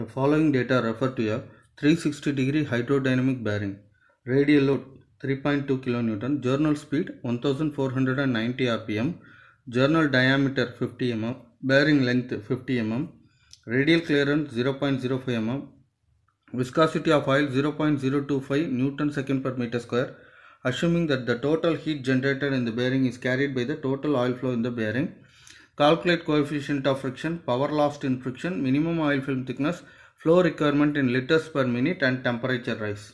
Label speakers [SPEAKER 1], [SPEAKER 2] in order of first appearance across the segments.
[SPEAKER 1] The following data refer to a 360 degree hydrodynamic bearing. Radial load 3.2 kN, journal speed 1490 rpm, journal diameter 50 mm, bearing length 50 mm, radial clearance 0.05 mm, viscosity of oil 0.025 Newton second per meter square, assuming that the total heat generated in the bearing is carried by the total oil flow in the bearing calculate coefficient of friction, power lost in friction, minimum oil film thickness, flow requirement in liters per minute and temperature rise.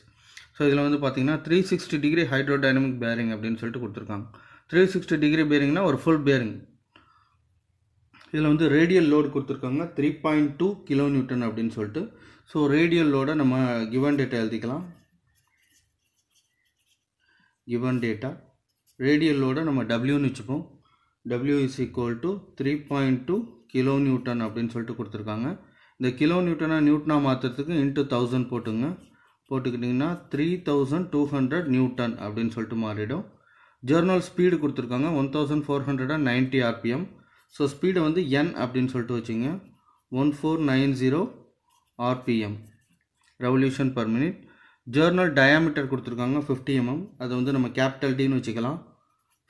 [SPEAKER 1] So இதில் வந்து பார்த்தீங்கன்னா three sixty degree hydrodynamic bearing அப்படின்னு சொல்லிட்டு கொடுத்துருக்காங்க three sixty degree பேரிங்னா ஒரு full bearing இதில் வந்து radial load கொடுத்துருக்காங்க three point two kilo newton அப்படின்னு சொல்லிட்டு ஸோ ரேடியல் லோடை நம்ம கிவன் டேட்டா எழுதிக்கலாம் கிவன் டேட்டா ரேடியல் லோடை நம்ம டபிள்யூன்னு வச்சுப்போம் W is equal to three point two kilo newton அப்படின்னு சொல்லிட்டு கொடுத்துருக்காங்க இந்த கிலோ நியூட்டனாக நியூட்டனாக மாற்றுறதுக்கு இன்ட்டு தௌசண்ட் போட்டுங்க போட்டுக்கிட்டிங்கன்னா three thousand two hundred newton அப்படின்னு சொல்லிட்டு மாறிடும் ஜேர்னல் ஸ்பீடு கொடுத்துருக்காங்க one thousand four hundred and ninety RPM so ஸ்பீடை வந்து என் அப்படின்னு சொல்லிட்டு வச்சுங்க one four nine zero RPM revolution per minute journal diameter கொடுத்துருக்காங்க ஃபிஃப்டி எம்எம் அதை வந்து நம்ம கேபிட்டல் டின்னு வச்சுக்கலாம்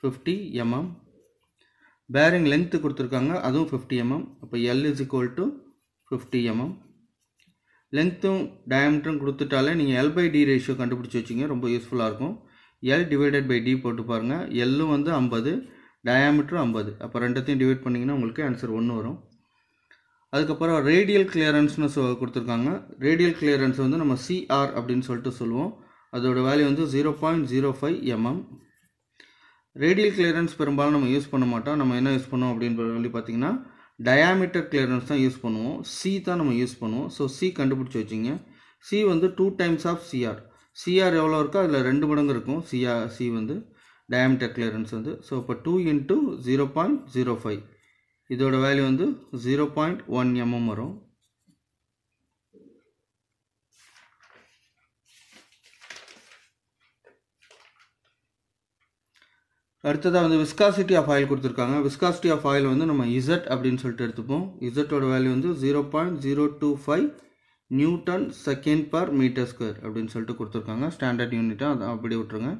[SPEAKER 1] ஃபிஃப்டி எம்எம் பேரிங் லென்த்து கொடுத்துருக்காங்க அதுவும் ஃபிஃப்டி எம்எம் அப்போ L is equal to fifty mm லென்த்தும் டயமீட்டரும் கொடுத்துட்டாலே நீங்கள் எல் பை டி ரேஷியோ கண்டுபிடிச்சி வச்சிங்க ரொம்ப யூஸ்ஃபுல்லாக இருக்கும் எல் டிவைடட் பை டி போட்டு பாருங்கள் எல்லும் வந்து ஐம்பது டயாமீட்டரும் ஐம்பது அப்போ ரெண்டத்தையும் டிவைட் பண்ணிங்கன்னா உங்களுக்கு ஆன்சர் ஒன்று வரும் அதுக்கப்புறம் ரேடியல் கிளியரன்ஸ்னு சொ கொடுத்துருக்காங்க ரேடியல் கிளியரன்ஸ் வந்து நம்ம சிஆர் அப்படின்னு சொல்லிட்டு சொல்லுவோம் அதோடய வேல்யூ வந்து zero point zero five mm radial clearance பெரும்பாலும் நம்ம யூஸ் பண்ண மாட்டோம் நம்ம என்ன யூஸ் பண்ணோம் அப்படின்னு சொல்லி பார்த்தீங்கன்னா டயாமீட்டர் கிளியரன்ஸ் தான் யூஸ் பண்ணுவோம் சி தான் நம்ம யூஸ் பண்ணுவோம் ஸோ சி கண்டுபிடிச்சி வச்சிங்க சி வந்து two times of CR CR எவ்வளோ இருக்கோ அதில் ரெண்டு மடங்கு இருக்கும் சிஆர் சி வந்து டயாமீட்டர் கிளியரன்ஸ் வந்து ஸோ இப்போ two into zero point zero five இதோட வேல்யூ வந்து ஜீரோ பாயிண்ட் ஒன் எம்எம் வரும் அடுத்ததாக வந்து விஸ்காசிட்டி ஆஃப் ஆயில் கொடுத்துருக்காங்க விஸ்காசிட்டி ஆஃப் ஆயில் வந்து நம்ம இசட் அப்படின்னு சொல்லிட்டு எடுத்துப்போம் இசட்டோட வேல்யூ வந்து zero point zero two five newton second per metre square அப்படின்னு சொல்லிட்டு கொடுத்துருக்காங்க ஸ்டாண்டர்ட் யூனிட்டாக அதை அப்படி விட்ருங்க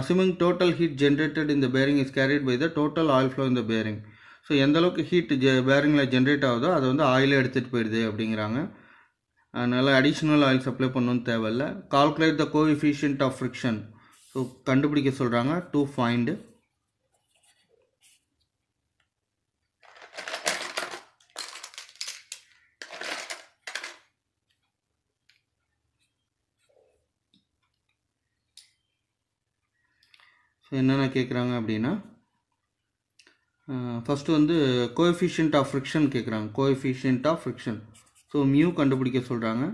[SPEAKER 1] அசிமிங் டோட்டல் ஹீட் ஜென்ரேட்டட் இந்த bearing is carried by the total oil flow இந்த பேரிங் ஸோ எந்தளவுக்கு ஹீட் ஜெ பேரிங்கில் ஜென்ரேட் ஆகுதோ அதை வந்து ஆயிலே எடுத்துகிட்டு போயிடுது அப்படிங்கிறாங்க அதனால் அடிஷ்னல் ஆயில் சப்ளை பண்ணணும்னு தேவையில்லை calculate the coefficient of friction so கண்டுபிடிக்க சொல்கிறாங்க டூ ஃபைண்டு என்னென்ன கேட்குறாங்க அப்படின்னா ஃபஸ்ட்டு வந்து கோஎஃபிஷியன்ட் ஆஃப் ஃப்ரிக்ஷன் கேட்குறாங்க coefficient of friction so mu கண்டுபிடிக்க சொல்கிறாங்க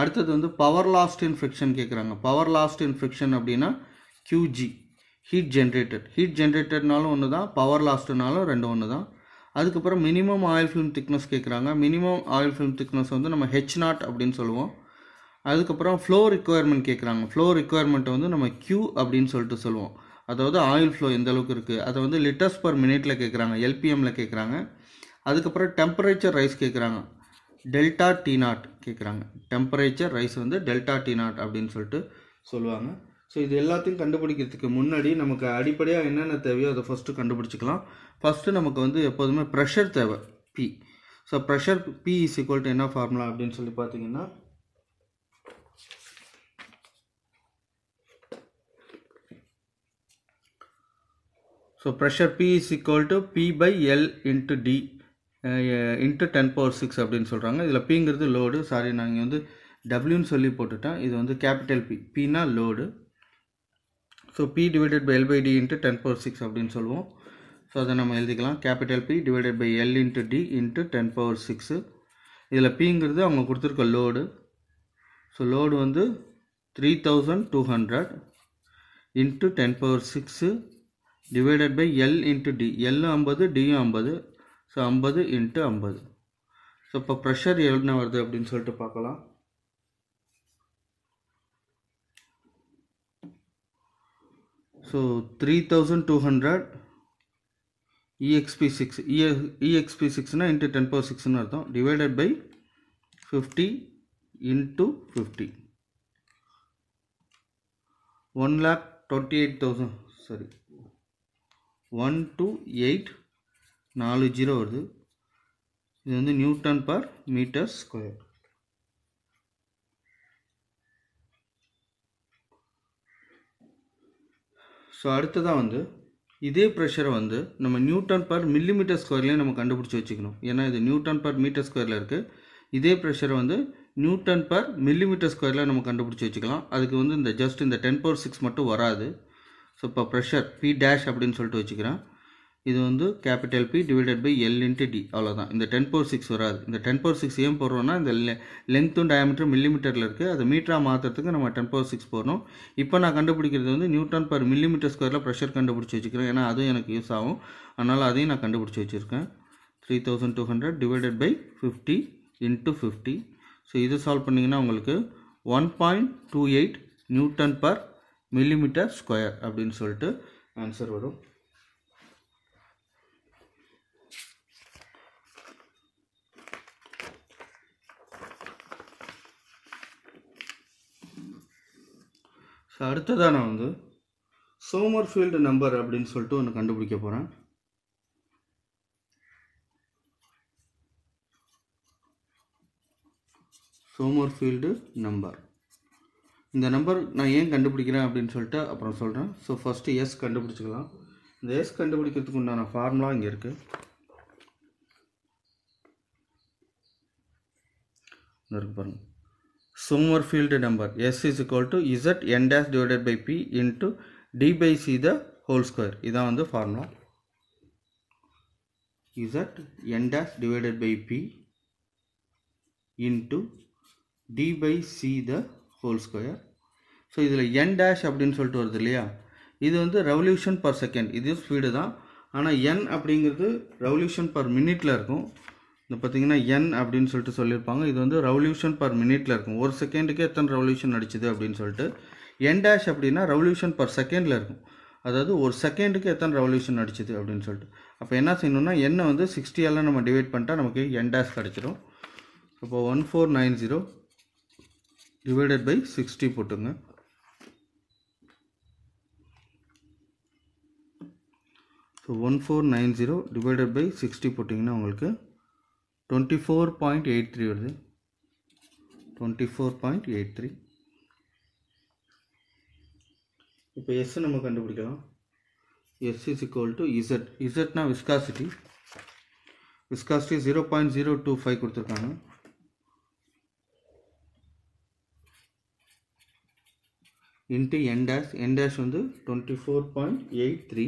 [SPEAKER 1] அடுத்தது வந்து பவர் லாஸ்ட் இன் ஃப்ரிக்ஷன் கேட்குறாங்க பவர் லாஸ்ட் இன் ஃப்ரிக்ஷன் அப்படின்னா கியூஜி ஹீட் ஜென்ரேட்டட் ஹீட் ஜென்ரேட்டட்னாலும் ஒன்று தான் பவர் லாஸ்ட்டுனாலும் ரெண்டு ஒன்று தான் அதுக்கப்புறம் மினிமம் ஆயில் ஃபிலிம் திக்னஸ் கேட்குறாங்க மினிமம் ஆயில் ஃபிலிம் திக்னஸ் வந்து நம்ம ஹெச் நாட் அப்படின்னு சொல்லுவோம் அதுக்கப்புறம் ஃப்ளோ ரிக்குவயர்மெண்ட் கேட்குறாங்க ஃப்ளோ ரிக்குவயர்மெண்ட்டை வந்து நம்ம க்யூ அப்படின்னு சொல்லிட்டு சொல்லுவோம் அதாவது ஆயில் ஃப்ளோ எந்த அளவுக்கு இருக்குது அதை வந்து லிட்டர்ஸ் பர் மினிட்டில் கேட்குறாங்க எல்பிஎம்மில் கேட்குறாங்க அதுக்கப்புறம் டெம்பரேச்சர் ரைஸ் கேட்குறாங்க டெல்டா டி நாட் கேட்குறாங்க டெம்பரேச்சர் ரைஸ் வந்து டெல்டா டி நாட் அப்படின்னு சொல்லிட்டு சொல்லுவாங்க ஸோ இது எல்லாத்தையும் கண்டுபிடிக்கிறதுக்கு முன்னாடி நமக்கு அடிப்படையாக என்னென்ன தேவையோ அதை ஃபஸ்ட்டு கண்டுபிடிச்சிக்கலாம் ஃபஸ்ட்டு நமக்கு வந்து எப்போதுமே ப்ரெஷர் தேவை P so pressure P is equal to என்ன ஃபார்முலா அப்படின்னு சொல்லி பார்த்தீங்கன்னா So pressure P is equal to P by L into D into ten power six அப்படின்னு சொல்கிறாங்க இதில் பிங்கிறது லோடு சாரி நாங்கள் வந்து டபிள்யூன்னு சொல்லி போட்டுட்டேன் இது வந்து p பி பின்னா load so P divided by l by D into ten power six அப்படின்னு சொல்லுவோம் ஸோ அதை நம்ம எழுதிக்கலாம் capital P divided by L into D into ten power six இதில் பிங்கிறது அவங்க குட்துருக்கு லோடு ஸோ லோடு வந்து three thousand two hundred into ten power six divided by L into D L ஐம்பது டியும் ஐம்பது ஸோ ஐம்பது இன்ட்டு ஐம்பது ஸோ இப்போ ப்ரெஷர் என்ன வருது அப்படின்னு சொல்லிட்டு பார்க்கலாம் so three thousand two hundred EXP six E EXP சிக்ஸ்னால் இன்ட்டு டென் பவர் சிக்ஸ்னு அர்த்தம் divided by fifty into fifty one lakh twenty eight thousand sorry one two eight நாலு ஜீரோ வருது இது வந்து newton per metre square so அடுத்ததாக வந்து இதே ப்ரெஷரை வந்து நம்ம நியூட்டன் பர் மில்லிமீட்டர் ஸ்கொயர்லேயே நம்ம கண்டுபிடிச்சி வச்சுக்கணும் ஏன்னா இது நியூட்டன் பர் மீட்டர் ஸ்கொயரில் இருக்குது இதே ப்ரெஷரை வந்து நியூட்டன் பர் மில்லிமீட்டர் ஸ்கொயரில் நம்ம கண்டுபிடிச்சி வச்சுக்கலாம் அதுக்கு வந்து இந்த ஜஸ்ட் இந்த டென் பவர் சிக்ஸ் மட்டும் வராது ஸோ இப்போ ப்ரெஷர் பி டேஷ் அப்படின்னு சொல்லிட்டு வச்சுக்கிறேன் இது வந்து capital P divided by L into D அவ்வளோதான் இந்த டென் போர் சிக்ஸ் வராது இந்த டென் போர் சிக்ஸ் ஏன் போடுறோம்னா இந்த லெ லென்த்தும் டயமீட்டரும் மில்லிமீட்டரில் இருக்குது அதை மீட்டராக மாற்றுறதுக்கு நம்ம டென் போர் சிக்ஸ் போடணும் இப்போ நான் கண்டுபிடிக்கிறது வந்து நியூட்டன் பர் மில்லிமீட்டர் ஸ்கொயரில் ப்ரெஷர் கண்டுபிடிச்சி வச்சுக்கிறேன் ஏன்னா அதுவும் எனக்கு யூஸ் ஆகும் அதனால் அதையும் நான் கண்டுபிடிச்சி வச்சுருக்கேன் three thousand two hundred divided by fifty into fifty so இது சால்வ் பண்ணிங்கன்னா உங்களுக்கு one point two eight newton per millimetre square அப்படின்னு சொல்லிட்டு ஆன்சர் வரும் ஸோ அடுத்ததாக நான் வந்து சோமர் ஃபீல்டு நம்பர் அப்படின்னு சொல்லிட்டு ஒன்று கண்டுபிடிக்க போகிறேன் சோமர் ஃபீல்டு நம்பர் இந்த நம்பர் நான் ஏன் கண்டுபிடிக்கிறேன் அப்படின்னு சொல்லிட்டு அப்புறம் சொல்கிறேன் ஸோ ஃபஸ்ட்டு எஸ் கண்டுபிடிச்சிக்கலாம் இந்த எஸ் கண்டுபிடிக்கிறதுக்கு உண்டான ஃபார்முலா இங்கே இருக்குது இருக்கு பாருங்கள் field number S is equal to Z N dash divided by P into D by C the whole square இதான் வந்து formula Z N dash divided by P into D by C the whole square so இதில் N dash அப்படின்னு சொல்லிட்டு வருது இல்லையா இது வந்து revolution per second இது ஸ்பீடு தான் ஆனால் என் அப்படிங்கிறது ரெவல்யூஷன் பர் மினிட்டில் இருக்கும் இந்த பார்த்தீங்கன்னா என் அப்படின்னு சொல்லிட்டு சொல்லியிருப்பாங்க இது வந்து ரெவல்யூஷன் பர் மினிட்டில் இருக்கும் ஒரு செகண்டுக்கு எத்தனை ரெவல்யூஷன் அடிச்சுது அப்படின்னு சொல்லிட்டு என் டேஷ் அப்படின்னா ரெவல்யூஷன் பர் செகண்டில் இருக்கும் அதாவது ஒரு செகண்டுக்கு எத்தனை ரெவல்யூஷன் அடிச்சுது அப்படின்னு சொல்லிட்டு அப்போ என்ன செய்யணும்னா எண்ணை வந்து சிக்ஸ்டியால் நம்ம டிவைட் பண்ணிட்டால் நமக்கு என் டேஷ் கிடச்சிரும் இப்போ one four nine zero divided by sixty போட்டுங்க so one four nine zero divided by sixty போட்டிங்கன்னா உங்களுக்கு twenty four point eight three வருது twenty four point eight three இப்போ எஸ் நம்ம கண்டுபிடிக்கலாம் S is equal to Z இசட்னா viscosity viscosity zero point zero two five கொடுத்துருக்காங்க into N dash N dash வந்து twenty four point eight three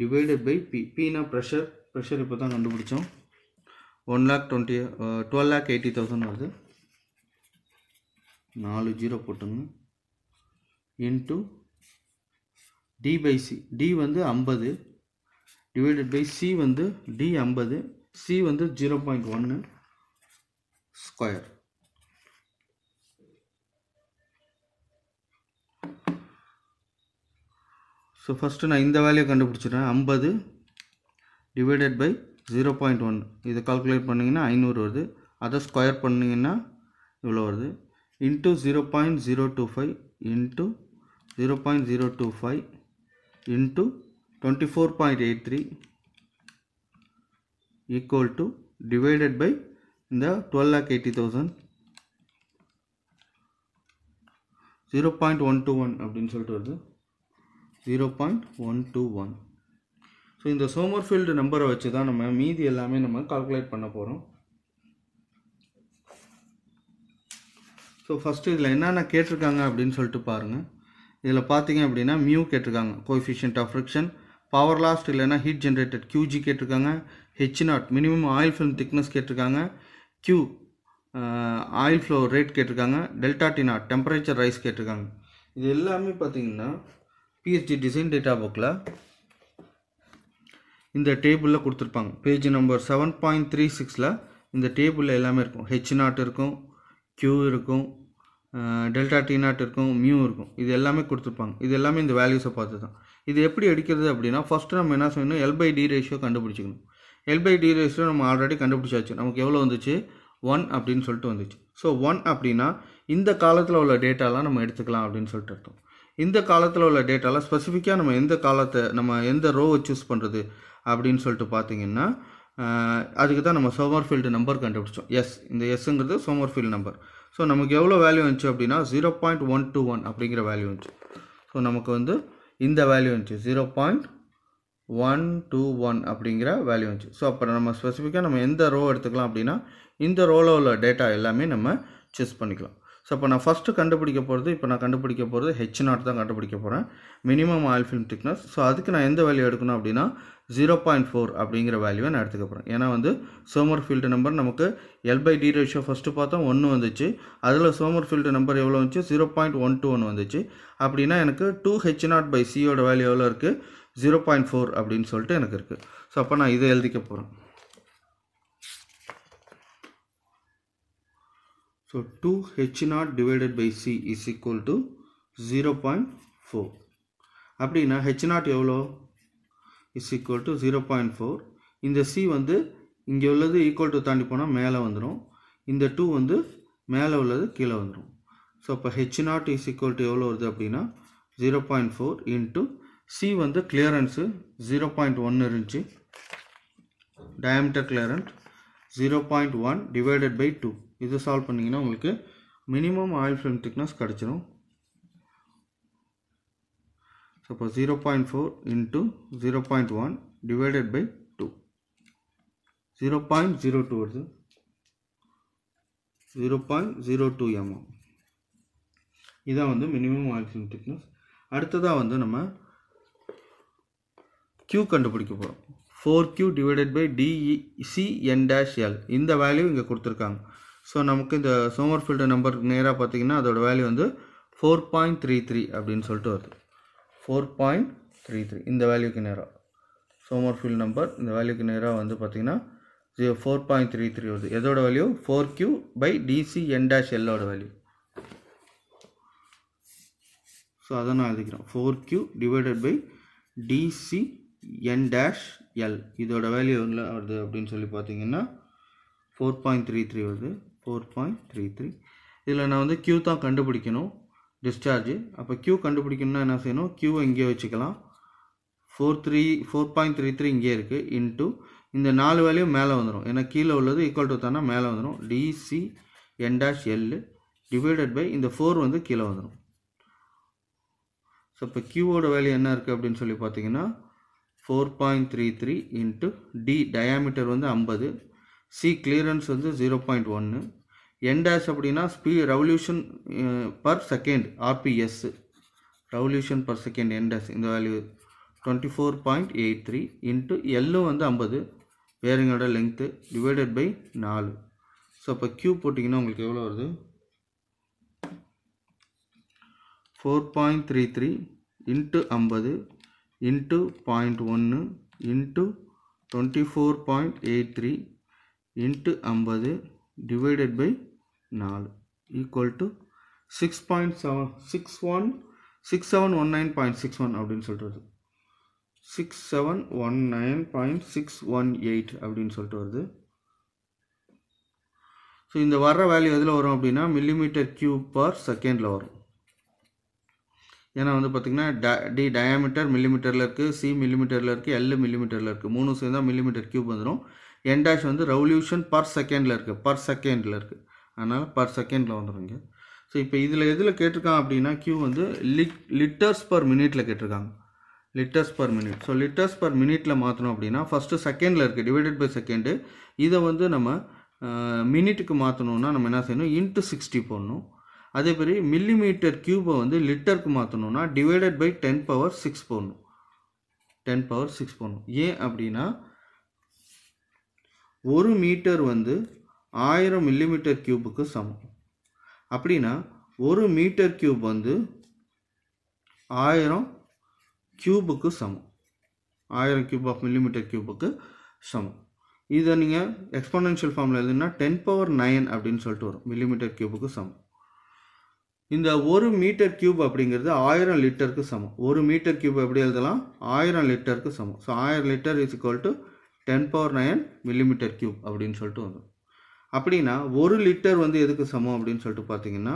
[SPEAKER 1] divided by P பினா pressure pressure இப்போ தான் கண்டுபிடிச்சோம் one lakh twenty twelve lakh eighty thousand வருது நாலு zero போட்டுங்க into D by C D வந்து ஐம்பது டிவைடட் பை சி வந்து டி ஐம்பது சி வந்து ஜீரோ பாயிண்ட் ஒன்று ஸ்கொயர் ஸோ ஃபஸ்ட்டு நான் இந்த வேல்யூ கண்டுபிடிச்சிடுறேன் ஐம்பது divided by zero point one இதை கால்குலேட் பண்ணிங்கன்னா ஐநூறு வருது அதை ஸ்கொயர் பண்ணிங்கன்னா இவ்வளோ வருது into zero point zero two five into zero point zero two five into twenty four point eight three equal to divided by இந்த twelve lakh eighty thousand zero point one two one அப்படின்னு சொல்லிட்டு வருது zero point one two one so இந்த Sommerfeld நம்பரை வச்சு தான் நம்ம மீதி எல்லாமே நம்ம கால்குலேட் பண்ண போகிறோம் ஸோ ஃபஸ்ட்டு இதில் என்னென்ன கேட்டிருக்காங்க அப்படின்னு சொல்லிட்டு பாருங்கள் இதில் பார்த்தீங்க அப்படின்னா மியூ கேட்டிருக்காங்க coefficient of friction power lost இல்லைனா ஹீட் ஜென்ரேட்டட் கியூஜி கேட்டிருக்காங்க H naught minimum oil film thickness கேட்டிருக்காங்க கியூ ஆயில் ஃப்ளோ ரேட் கேட்டிருக்காங்க delta T naught temperature rise கேட்டிருக்காங்க இது எல்லாமே பார்த்தீங்கன்னா பிஹெச்டி டிசைன் டேட்டா புக்கில் இந்த டேபிளில் கொடுத்துருப்பாங்க page number seven point three சிக்ஸில் இந்த டேபிளில் எல்லாமே இருக்கும் ஹெச் நாட் இருக்கும் கியூ இருக்கும் டெல்டா டி நாட் இருக்கும் மியூ இருக்கும் இது எல்லாமே கொடுத்துருப்பாங்க இது எல்லாமே இந்த வேல்யூஸை பார்த்து தான் இது எப்படி எடுக்கிறது அப்படின்னா ஃபஸ்ட்டு நம்ம என்ன செய்யணும் எல் பை டி ரேஷியோ கண்டுபிடிச்சிக்கணும் எல் பை டி ரேஷியோ நம்ம ஆல்ரெடி கண்டுபிடிச்சாச்சு நமக்கு எவ்வளோ வந்துச்சு ஒன் அப்படின்னு சொல்லிட்டு வந்துச்சு ஸோ ஒன் அப்படின்னா இந்த காலத்தில் உள்ள டேட்டாலாம் நம்ம எடுத்துக்கலாம் அப்படின்னு சொல்லிட்டு அர்த்தம் இந்த காலத்தில் உள்ள டேட்டாவில் ஸ்பெசிஃபிக்காக நம்ம எந்த காலத்தை நம்ம எந்த ரோவை சூஸ் பண்ணுறது அப்படின்னு சொல்லிட்டு பார்த்தீங்கன்னா அதுக்கு தான் நம்ம சோமர்ஃபீல்டு நம்பர் கண்டுபிடிச்சோம் எஸ் இந்த எஸ்ஸுங்கிறது சோமர்ஃபீல்டு நம்பர் ஸோ நமக்கு எவ்வளோ வேல்யூ வந்துச்சு அப்படின்னா zero point one two one அப்படிங்கிற வேல்யூ வந்துச்சு ஸோ நமக்கு வந்து இந்த வேல்யூ வந்துச்சு zero point one two one அப்படிங்கிற வேல்யூ வந்துச்சு ஸோ அப்புறம் நம்ம ஸ்பெசிஃபிக்காக நம்ம எந்த ரோ எடுத்துக்கலாம் அப்படின்னா இந்த ரோவில் உள்ள டேட்டா எல்லாமே நம்ம சூஸ் பண்ணிக்கலாம் ஸோ இப்போ நான் ஃபஸ்ட்டு கண்டுபிடிக்க போகிறது இப்போ நான் கண்டுபிடிக்க போகிறது ஹெச் நாட் தான் கண்டுபிடிக்க போகிறேன் minimum oil film thickness so அதுக்கு நான் எந்த வேல்யூ எடுக்கணும் அப்படின்னா ஜீரோ பாயிண்ட் ஃபோர் அப்படிங்கிற வேல்யூவை நான் எடுத்துக்க போகிறேன் ஏன்னா வந்து சோமர் ஃபீல்டு நம்பர் நமக்கு L by D ratio first பார்த்தோம் ஒன்று வந்துச்சு அதில் சோமர் ஃபீல்டு நம்பர் எவ்வளோ வந்துச்சு ஜீரோ பாயிண்ட் ஒன் டூ ஒன்று வந்துச்சு அப்படின்னா எனக்கு டூ ஹெச் நாட் பை சியோட வேல்யூ எவ்வளோ இருக்குது ஜீரோ பாயிண்ட் ஃபோர் அப்படின்னு சொல்லிட்டு எனக்கு இருக்குது ஸோ அப்போ நான் இதை எழுதிக்க போகிறேன் So 2H naught divided by C is equal to 0.4 அப்படின்னா ஹெச் நாட் எவ்வளோ is equal to zero point four இந்த சி வந்து இங்கே உள்ளது ஈக்குவல் டு தாண்டி போனால் மேலே வந்துடும் இந்த டூ வந்து மேலே உள்ளது கீழே வந்துடும் ஸோ இப்போ H naught is equal to எவ்வளோ வருது அப்படின்னா zero point four into C வந்து கிளியரன்ஸு ஜீரோ பாயிண்ட் ஒன் இருந்துச்சு diameter clearance zero point one divided by two இது சால்வ் பண்ணிங்கன்னா உங்களுக்கு மினிமம் ஆயில் ஃபிலிம் திக்னஸ் கிடச்சிரும் suppose zero point four into zero point one divided by two zero point zero two வருது zero point zero two MM இதான் வந்து minimum oil film thickness அடுத்ததாக வந்து நம்ம க்யூ கண்டுபிடிக்க போகிறோம் four Q divided by DCN N dash L இந்த value இங்கே கொடுத்துருக்காங்க ஸோ நமக்கு இந்த சோமர் ஃபில்டர் நம்பர் நேராக பார்த்தீங்கன்னா அதோட வேல்யூ வந்து ஃபோர் பாயிண்ட் த்ரீ த்ரீ அப்படின்னு சொல்லிட்டு வருது ஃபோர் பாயிண்ட் த்ரீ த்ரீ இந்த வேல்யூக்கு நேராக சோமர் ஃபீல்ட் நம்பர் இந்த வேல்யூக்கு நேராக வந்து பார்த்திங்கன்னா zero four point three three வருது எதோட value four Q by DC N dash எல்லோட வேல்யூ ஸோ அதை நான் எழுதிக்கிறேன் four Q divided by DC N dash L இதோட வேல்யூ என்ன வருது அப்படின்னு சொல்லி பார்த்தீங்கன்னா ஃபோர் பாயிண்ட் த்ரீ த்ரீ வருது ஃபோர் பாயிண்ட் த்ரீ த்ரீ இதில் நான் வந்து க்யூ தான் கண்டுபிடிக்கணும் டிஸ்சார்ஜு அப்போ க்யூ கண்டுபிடிக்கணும்னா என்ன செய்யணும் க்யூ இங்கே வச்சுக்கலாம் four three four point three three இங்கே இருக்குது இன்ட்டு இந்த நாலு வேல்யூ மேலே வந்துடும் ஏன்னா கீழே உள்ளது ஈக்குவல் டு தானே மேலே வந்துடும் DC N dash L divided by இந்த ஃபோர் வந்து கீழே வந்துடும் ஸோ இப்போ கியூவோட வேல்யூ என்ன இருக்குது அப்படின்னு சொல்லி பார்த்தீங்கன்னா four point three three into D diameter வந்து ஐம்பது சி கிளியரன்ஸ் வந்து ஜீரோ பாயிண்ட் ஒன்று என் டேஷ் அப்படின்னா speed revolution per second RPS revolution per second N dash இந்த value twenty four point eight three into எல்லும் வந்து ஐம்பது வேரிங்கோட லென்த்து டிவைடட் பை நாலு ஸோ இப்போ க்யூ போட்டிங்கன்னா உங்களுக்கு எவ்வளோ வருது four point three three into ஐம்பது இன்ட்டு பாயிண்ட் ஒன்று into twenty four point eight three into ஐம்பது டிவைடட் பை நாலு equal to six point seven six one six seven one nine point six one அப்படின்னு சொல்லிட்டு வருது six seven one nine point six one eight அப்படின்னு சொல்லிட்டு வருது so இந்த வர்ற வேல்யூ எதில் வரும் அப்படின்னா மில்லிமீட்டர் கியூப் பர் செகண்டில் வரும் ஏன்னா வந்து பார்த்திங்கன்னா டி டயாமீட்டர் மில்லிமீட்டரில் இருக்குது சி மில்லிமீட்டரில் இருக்குது எல் மில்லிமீட்டரில் இருக்குது மூணு சேர்ந்தால் மில்லிமீட்டர் கியூப் வந்துடும் என்டாஷ் வந்து ரெவல்யூஷன் பர் செகண்டில் இருக்குது பர் செகண்டில் இருக்குது அதனால் பர் செகண்டில் வந்துடுங்க ஸோ இப்போ இதில் எதில் கேட்டிருக்காங்க அப்படின்னா கியூ வந்து லிட் லிட்டர்ஸ் பர் மினிட்டில் கேட்டிருக்காங்க litres per minute so litres per மினிட்டில் மாற்றணும் அப்படின்னா ஃபஸ்ட்டு செகண்டில் இருக்குது டிவைடட் பை செகண்டு இதை வந்து நம்ம மினிட்டுக்கு மாற்றணுன்னா நம்ம என்ன செய்யணும் இன்ட்டு சிக்ஸ்டி போடணும் அதே மாதிரி மில்லி மீட்டர் க்யூபை வந்து லிட்டருக்கு மாற்றணுன்னா divided by ten power six போடணும் டென் பவர் சிக்ஸ் போடணும் ஏன் அப்படின்னா ஒரு மீட்டர் வந்து ஆயிரம் மில்லிமீட்டர் கியூபுக்கு சமம் அப்படின்னா ஒரு மீட்டர் கியூப் வந்து ஆயிரம் கியூபுக்கு சமம் ஆயிரம் கியூப் ஆஃப் மில்லிமீட்டர் கியூபுக்கு சமம் இதை நீங்கள் எக்ஸ்பனன்ஷியல் ஃபார்மில் எழுதுனா டென் பவர் நைன் அப்படின்னு சொல்லிட்டு வரும் மில்லிமீட்டர் கியூபுக்கு சமம் இந்த ஒரு மீட்டர் கியூப் அப்படிங்கிறது ஆயிரம் லிட்டருக்கு சமம் ஒரு மீட்டர் கியூப் எப்படி எழுதலாம் ஆயிரம் லிட்டருக்கு சமம் ஸோ ஆயிரம் litre is equal to ten power nine millimetre cube அப்படின்னு சொல்லிட்டு வரும் அப்படின்னா ஒரு லிட்டர் வந்து எதுக்கு சமம் அப்படின்னு சொல்லிட்டு பார்த்தீங்கன்னா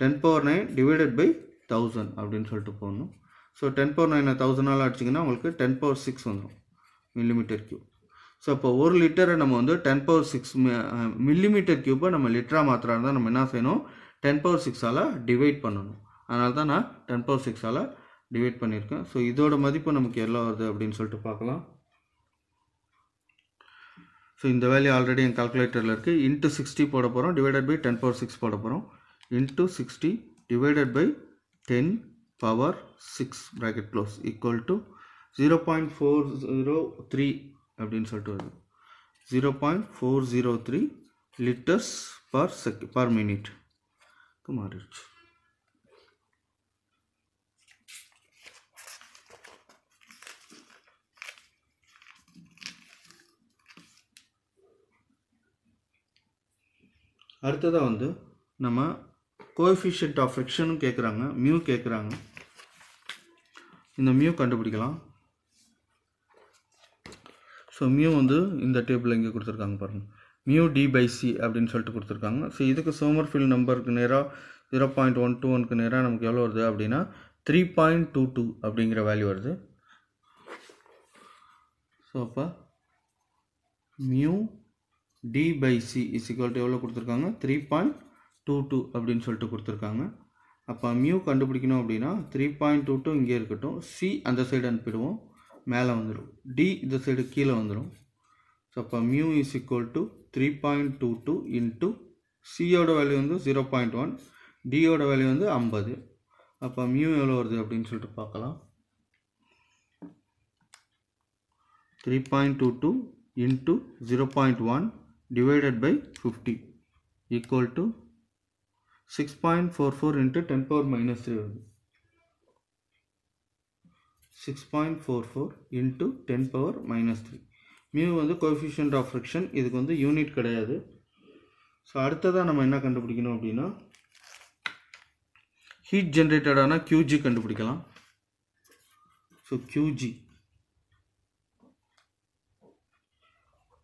[SPEAKER 1] ten power nine divided by thousand அப்படின்னு சொல்லிட்டு போடணும் ஸோ டென் பவர் நைனை தௌசண்டால் அடிச்சிங்கன்னா உங்களுக்கு டென் பவர் சிக்ஸ் வந்துடும் மில்லிமீட்டர் கியூப் ஸோ இப்போ ஒரு லிட்டரை நம்ம வந்து டென் பவர் சிக்ஸ் மில்லிமீட்டர் கியூப்பை நம்ம லிட்டராக மாத்திரா இருந்தால் நம்ம என்ன செய்யணும் டென் பவர் சிக்ஸால் டிவைட் பண்ணணும் அதனால தான் நான் டென் பவர் சிக்ஸால் டிவைட் பண்ணியிருக்கேன் ஸோ இதோட மதிப்பு நமக்கு எவ்வளோ வருது அப்படின்னு சொல்லிட்டு பார்க்கலாம் ஸோ இந்த வேல்யூ ஆல்ரெடி என் கால்குலேட்டரில் இருக்குது இன்ட்டு சிக்ஸ்டி போட போகிறோம் divided by ten power six போட போகிறோம் into sixty divided by ten power six bracket close equal to zero point four zero three அப்படின்னு சொல்லிட்டு வருது zero point four zero three litres per sec per minute மாறிடுச்சு அடுத்ததாக வந்து நம்ம coefficient of ஃப்ரிக்ஷனும் கேட்குறாங்க மியூ கேட்குறாங்க இந்த மியூ கண்டுபிடிக்கலாம் ஸோ மியூ வந்து இந்த டேபிளில் இங்கே கொடுத்துருக்காங்க பாருங்கள் மியூ டி பை சி அப்படின்னு சொல்லிட்டு கொடுத்துருக்காங்க ஸோ இதுக்கு சோமர் ஃபில் நம்பருக்கு நேராக ஜீரோ பாயிண்ட் ஒன் டூ ஒனுக்கு நேராக நமக்கு எவ்வளோ வருது அப்படின்னா த்ரீ பாயிண்ட் டூ டூ அப்படிங்கிற வேல்யூ வருது ஸோ அப்போ mu D by C is equal to எவ்வளோ கொடுத்துருக்காங்க த்ரீ பாயிண்ட் டூ டூ அப்படின்னு சொல்லிட்டு கொடுத்துருக்காங்க அப்போ மியூ கண்டுபிடிக்கணும் அப்படின்னா த்ரீ பாயிண்ட் டூ டூ இங்கே இருக்கட்டும் சி அந்த சைடு அனுப்பிடுவோம் மேலே வந்துடும் டி இந்த சைடு கீழே வந்துடும் ஸோ அப்போ mu is equal to three point two two into சியோட வேல்யூ வந்து ஜீரோ பாயிண்ட் ஒன் டியோட வேல்யூ வந்து ஐம்பது அப்போ மியூ எவ்வளோ வருது அப்படின்னு சொல்லிட்டு பார்க்கலாம் three point two two into zero point one divided by 50 equal to 6.44 into 10 power minus 3 வருது 6.44 into 10 power minus 3 மியூ வந்து கோஎஃபிஷியன்ட் ஆஃப் ஃப்ரிக்ஷன் இதுக்கு வந்து யூனிட் கிடையாது ஸோ அடுத்ததாக நம்ம என்ன கண்டுபிடிக்கணும் அப்படின்னா ஹீட் ஜென்ரேட்டடான கியூஜி கண்டுபிடிக்கலாம் ஸோ கியூஜி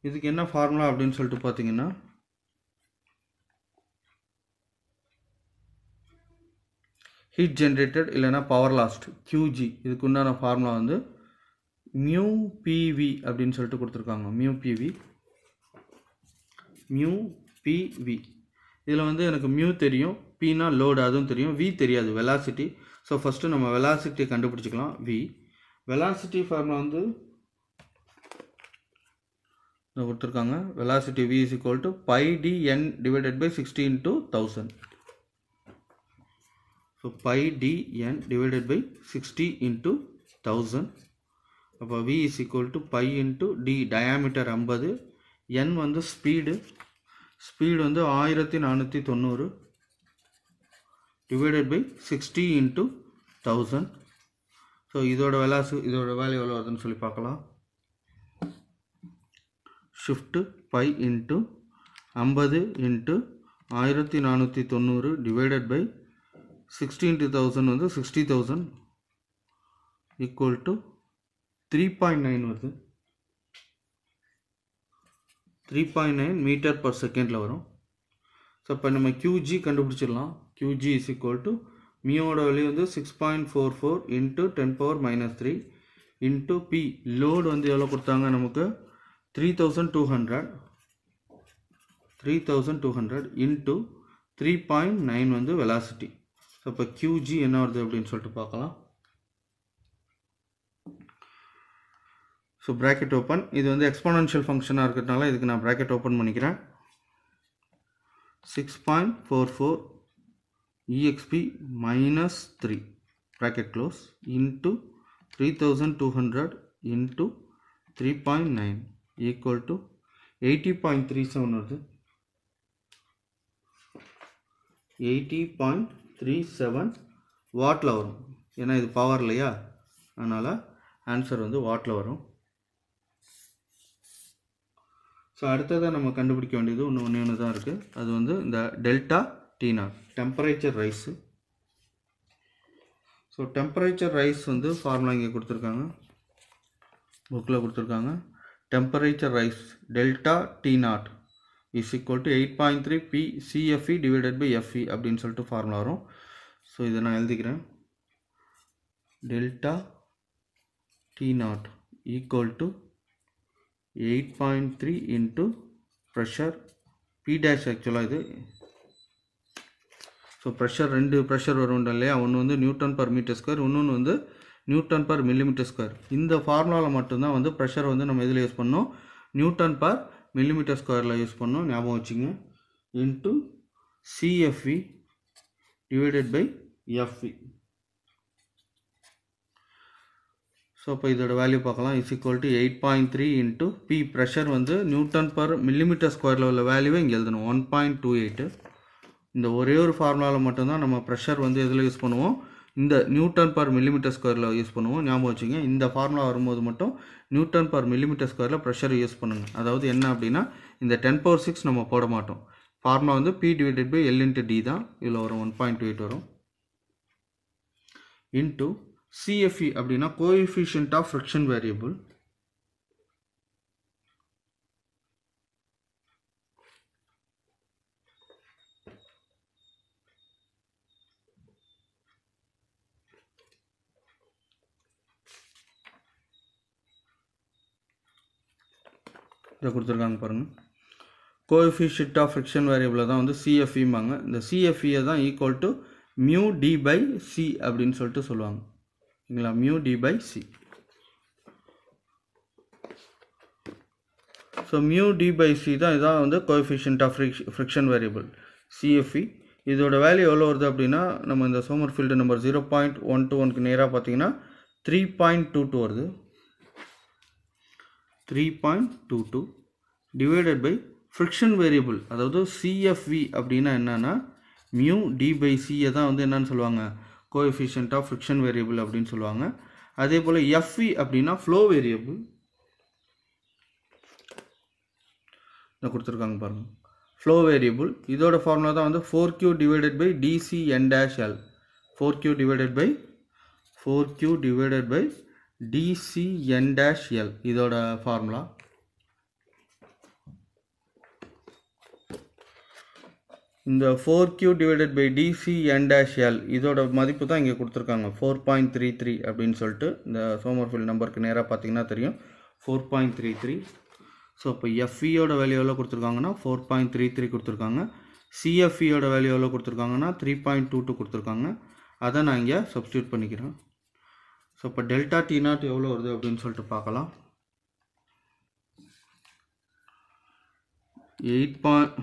[SPEAKER 1] இதுக்கு என்ன ஃபார்முலா அப்படின்னு சொல்லிட்டு பார்த்தீங்கன்னா ஹீட் ஜென்ரேட்டட் இல்லைன்னா பவர் லாஸ்ட் கியூஜி இதுக்கு உண்டான ஃபார்முலா வந்து மியூ பிவி அப்படின்னு சொல்லிட்டு கொடுத்துருக்காங்க மியூ பிவி மியூ பிவி இதில் வந்து எனக்கு மியூ தெரியும் பினா லோடு அதுவும் தெரியும் வி தெரியாது வெலாசிட்டி ஸோ ஃபஸ்ட்டு நம்ம வெலாசிட்டியை கண்டுபிடிச்சிக்கலாம் வி வெலாசிட்டி ஃபார்முலா வந்து கொடுத்துருக்காங்க velocity V is equal to pi D N divided by sixteen to thousand so pi D N divided by sixty into thousand அப்போ V is equal to pi into D diameter ஐம்பது N வந்து speed speed வந்து ஆயிரத்தி நானூற்றி தொண்ணூறு divided by sixty into thousand so இதோட வெலாசு இதோட வேல்யூ எவ்வளோ வருதுன்னு சொல்லி பார்க்கலாம் ஷிஃப்ட்டு பை இன்ட்டு ஐம்பது இன்ட்டு ஆயிரத்தி நானூற்றி தொண்ணூறு divided by sixty into thousand வந்து sixty thousand equal to three point nine வருது three point nine metre per செகண்டில் வரும் ஸோ இப்போ நம்ம க்யூஜி கண்டுபிடிச்சிடலாம் கியூஜி இஸ் ஈக்குவல் டு மியோட வழி வந்து six point four four into ten power minus three into P load வந்து எவ்வளோ கொடுத்தாங்க நமக்கு three thousand two hundred three thousand two hundred into three point nine வந்து வெலாசிட்டி ஸோ இப்போ கியூஜி என்ன வருது அப்படின்னு சொல்லிட்டு பார்க்கலாம் ஸோ ப்ராக்கெட் ஓப்பன் இது வந்து எக்ஸ்போனன்ஷியல் ஃபங்க்ஷனாக இருக்கிறதுனால இதுக்கு நான் ப்ராக்கெட் ஓப்பன் பண்ணிக்கிறேன் six point four four EXP minus three bracket close into three thousand two hundred into three point nine equal eighty equal to 80.37 வருது எயிட்டி பாயிண்ட் த்ரீ செவன் வாட்டில் வரும் ஏன்னா இது பவர் இல்லையா அதனால் ஆன்சர் வந்து வாட்டில் வரும் ஸோ அடுத்ததாக நம்ம கண்டுபிடிக்க வேண்டியது ஒன்று ஒன்று ஒன்று தான் இருக்குது அது வந்து இந்த டெல்டா டீனா temperature rise so temperature rise வந்து ஃபார்முலா இங்கே கொடுத்துருக்காங்க புக்கில் கொடுத்துருக்காங்க temperature rise delta T naught is equal to 8.3 P CFE divided by FE அப்படின்னு சொல்லிட்டு ஃபார்முலா வரும் ஸோ இதை நான் எழுதிக்கிறேன் delta T naught equal to eight point three P pressure P dash ஆக்சுவலாக இது ஸோ ப்ரெஷர் ரெண்டு ப்ரெஷர் வரும் இல்லையா ஒன்று வந்து நியூட்டன் பர் மீட்டர் ஸ்கொயர் வந்து நியூட்டன் பர் மில்லிமீட்டர் ஸ்கொயர் இந்த ஃபார்முலாவில் மட்டும்தான் வந்து ப்ரெஷர் வந்து நம்ம இதில் யூஸ் பண்ணோம் நியூட்டன் பர் மில்லிமீட்டர் ஸ்கொயரில் யூஸ் பண்ணோம் ஞாபகம் வச்சுங்க into CFE divided by FE so இப்போ இதோட வேல்யூ பார்க்கலாம் is equal to eight point three into P pressure வந்து நியூட்டன் பர் மில்லிமீட்டர் ஸ்கொயரில் உள்ள வேல்யூவே இங்கே எழுதணும் ஒன் பாயிண்ட் டூ எயிட்டு இந்த ஒரே ஒரு ஃபார்முலாவில் மட்டும்தான் நம்ம ப்ரெஷர் வந்து எதில் யூஸ் பண்ணுவோம் இந்த நியூட்டன் பர் மில்லிமீட்டர் ஸ்கொயரில் யூஸ் பண்ணுவோம் ஞாபகம் வச்சுங்க இந்த ஃபார்முலா வரும்போது மட்டும் நியூட்டன் பர் மில்லிமீட்டர் ஸ்கொயரில் ப்ரெஷர் யூஸ் பண்ணுங்கள் அதாவது என்ன அப்படின்னா இந்த டென் பவர் சிக்ஸ் நம்ம போட மாட்டோம் ஃபார்முலா வந்து P divided by L into D தான் இதில் வரும் ஒன் பாயிண்ட் எயிட் வரும் இன்ட்டு சிஎஃப்இ அப்படின்னா கோஎஃபிஷியன்ட் ஆஃப் ஃப்ரிக்ஷன் வேரியபிள் இதை கொடுத்துருக்காங்க பாருங்கள் கோஎஃபிஷியன்ட் ஆஃப் ஃப்ரிக்ஷன் வேரியபிளில் தான் வந்து சிஎஃப்இம்பாங்க இந்த சிஎஃப்இயை e தான் equal to mu D by C அப்படின்னு சொல்லிட்டு சொல்லுவாங்க ஓகேங்களா mu D by C so mu D by C தான் இதான் வந்து coefficient of friction friction variable CFE இதோட வேல்யூ எவ்வளோ வருது அப்படின்னா நம்ம இந்த Sommerfeld number zero point one two ஒனுக்கு நேராக பார்த்தீங்கன்னா த்ரீ பாயிண்ட் டூ டூ வருது three point two two divided by CFV variable அதாவது சிஎஃப்வி அப்படின்னா என்னென்னா மியூ டி தான் வந்து என்னான் சொல்லுவாங்க coefficient of friction variable அப்படின்னு சொல்லுவாங்க அதே போல் FV அப்படின்னா ஃப்ளோ variable நான் கொடுத்துருக்காங்க பாருங்கள் ஃப்ளோ variable இதோடு ஃபார்முலா தான் வந்து four divided divided by DC N dash L four by divided by four divided by DCN dash L இதோட ஃபார்முலா இந்த four divided by by DC L இதோட மதிப்பு தான் இங்கே கொடுத்துருக்காங்க ஃபோர் அப்படின் த்ரீ த்ரீ அப்படின்னு சொல்லிட்டு இந்த சோமர்பில் நம்பருக்கு நேராக பார்த்தீங்கன்னா தெரியும் four point three three so இப்போ எஃப்இயோட e வேல்யூ எவ்வளோ கொடுத்துருக்காங்கன்னா ஃபோர் பாயிண்ட் த்ரீ த்ரீ கொடுத்துருக்காங்க சிஎஃப்இயோட e வேல்யூ எவ்வளோ கொடுத்துருக்காங்கன்னா த்ரீ டூ டூ கொடுத்துருக்காங்க அதை நான் இங்கே substitute பண்ணிக்கிறேன் ஸோ இப்போ டெல்டா டி நாட் எவ்வளோ வருது அப்படின்னு சொல்லிட்டு பார்க்கலாம் eight point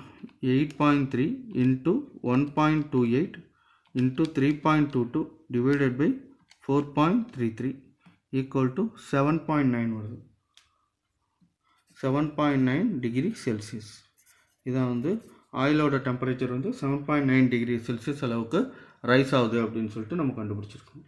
[SPEAKER 1] eight point three into one point two eight into three point two two divided by four point three three equal to seven point nine வருது seven point nine degree Celsius இதான் வந்து ஆயிலோட temperature வந்து seven point nine degree Celsius அளவுக்கு rise ஆகுது அப்படின்னு சொல்லிட்டு நம்ம கண்டுபிடிச்சிருக்கோம்